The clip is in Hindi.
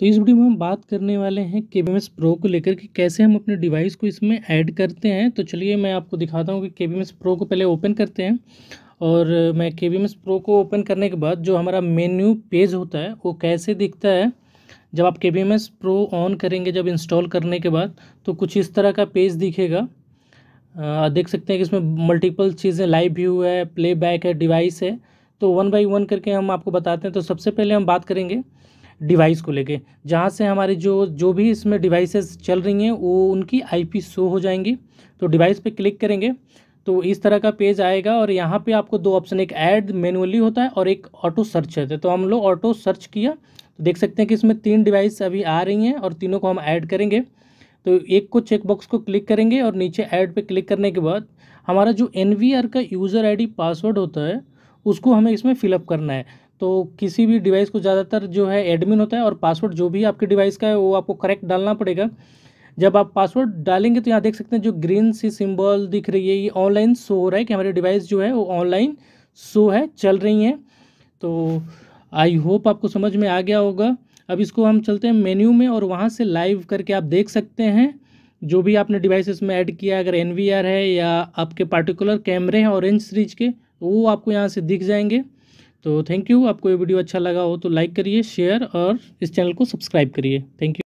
तो इस वीडियो में हम बात करने वाले हैं के बी प्रो को लेकर कि कैसे हम अपने डिवाइस को इसमें ऐड करते हैं तो चलिए मैं आपको दिखाता हूँ कि के बी प्रो को पहले ओपन करते हैं और मैं के बी प्रो को ओपन करने के बाद जो हमारा मेन्यू पेज होता है वो कैसे दिखता है जब आप के बी प्रो ऑन करेंगे जब इंस्टॉल करने के बाद तो कुछ इस तरह का पेज दिखेगा आ, देख सकते हैं कि इसमें मल्टीपल चीज़ें लाइव व्यू है प्लेबैक है डिवाइस है तो वन बाई वन करके हम आपको बताते हैं तो सबसे पहले हम बात करेंगे डिवाइस को लेके जहाँ से हमारे जो जो भी इसमें डिवाइसेस चल रही हैं वो उनकी आईपी शो हो जाएंगी तो डिवाइस पे क्लिक करेंगे तो इस तरह का पेज आएगा और यहाँ पे आपको दो ऑप्शन एक ऐड मैनुअली होता है और एक ऑटो सर्च होता है तो हम लोग ऑटो सर्च किया तो देख सकते हैं कि इसमें तीन डिवाइस अभी आ रही हैं और तीनों को हम ऐड करेंगे तो एक को चेकबॉक्स को क्लिक करेंगे और नीचे ऐड पर क्लिक करने के बाद हमारा जो एन का यूज़र आई पासवर्ड होता है उसको हमें इसमें फिलअप करना है तो किसी भी डिवाइस को ज़्यादातर जो है एडमिन होता है और पासवर्ड जो भी आपके डिवाइस का है वो आपको करेक्ट डालना पड़ेगा जब आप पासवर्ड डालेंगे तो यहाँ देख सकते हैं जो ग्रीन सी सिंबल दिख रही है ये ऑनलाइन शो हो रहा है कि हमारी डिवाइस जो है वो ऑनलाइन शो है चल रही हैं तो आई होप आपको समझ में आ गया होगा अब इसको हम चलते हैं मेन्यू में और वहाँ से लाइव करके आप देख सकते हैं जो भी आपने डिवाइस में ऐड किया अगर एन है या आपके पार्टिकुलर कैमरे हैं ऑरेंज सीरीज के वो आपको यहाँ से दिख जाएंगे तो थैंक यू आपको ये वीडियो अच्छा लगा हो तो लाइक करिए शेयर और इस चैनल को सब्सक्राइब करिए थैंक यू